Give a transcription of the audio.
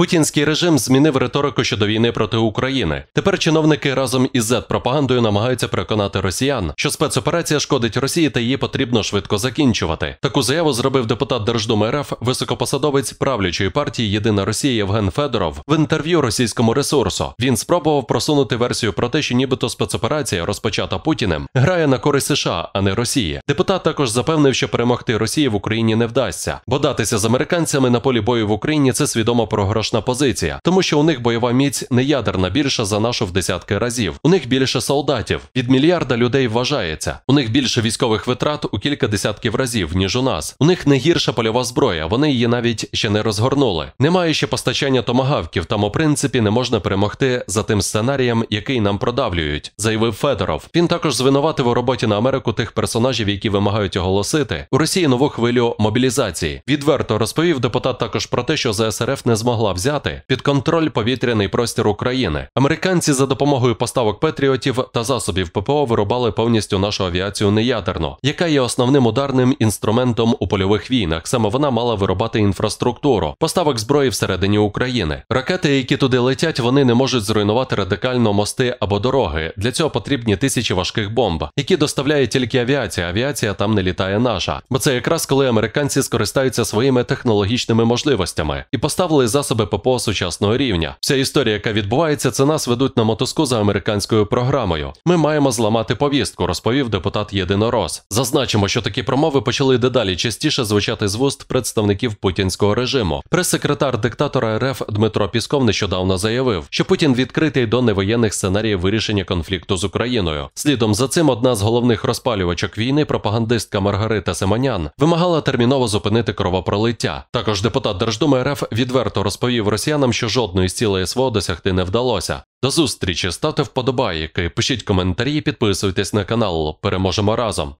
Путінський режим змінив риторику щодо війни проти України. Тепер чиновники разом із z пропагандою намагаються переконати росіян, що спецоперація шкодить Росії та її потрібно швидко закінчувати. Таку заяву зробив депутат Держдуми РФ, високопосадовець правлячої партії Єдина Росія Євген Федоров в інтерв'ю російському ресурсу. Він спробував просунути версію про те, що нібито спецоперація, розпочата Путіним, грає на користь США, а не Росії. Депутат також запевнив, що перемогти Росії в Україні не вдасться, бо датися з американцями на полі бою в Україні це свідомо програш страшна позиція, тому що у них бойова міць не ядерна більша за нашу в десятки разів. У них більше солдатів, від мільярда людей вважається. У них більше військових витрат у кілька десятків разів, ніж у нас. У них не гірша польова зброя, вони її навіть ще не розгорнули. Немає ще постачання томагавків, там у принципі не можна перемогти за тим сценарієм, який нам продавлюють, заявив Федоров. Він також звинуватив у роботі на Америку тих персонажів, які вимагають оголосити у Росії нову хвилю мобілізації. Відверто розповів депутат також про те, що ЗСРФ не змогла змогла взяти під контроль повітряний простір України. Американці за допомогою поставок Петріотів та засобів ППО вирубали повністю нашу авіацію неядерно, яка є основним ударним інструментом у польових війнах. Саме вона мала виробати інфраструктуру, поставок зброї всередині України. Ракети, які туди летять, вони не можуть зруйнувати радикально мости або дороги. Для цього потрібні тисячі важких бомб, які доставляє тільки авіація. Авіація там не літає наша. Бо це якраз коли американці скористаються своїми технологічними можливостями і поставили засоби. БППО сучасного рівня. Вся історія, яка відбувається, це нас ведуть на мотоску за американською програмою. Ми маємо зламати повістку, розповів депутат Єдинорос. Зазначимо, що такі промови почали дедалі частіше звучати з вуст представників путінського режиму. Прес-секретар диктатора РФ Дмитро Пісков нещодавно заявив, що Путін відкритий до невоєнних сценаріїв вирішення конфлікту з Україною. Слідом за цим одна з головних розпалювачок війни, пропагандистка Маргарита Семанян, вимагала терміново зупинити кровопролиття. Також депутат Держдуми РФ відверто розповів розповів росіянам, що жодної з цілої СВО досягти не вдалося. До зустрічі ставте вподобайки, пишіть коментарі, і підписуйтесь на канал. Переможемо разом.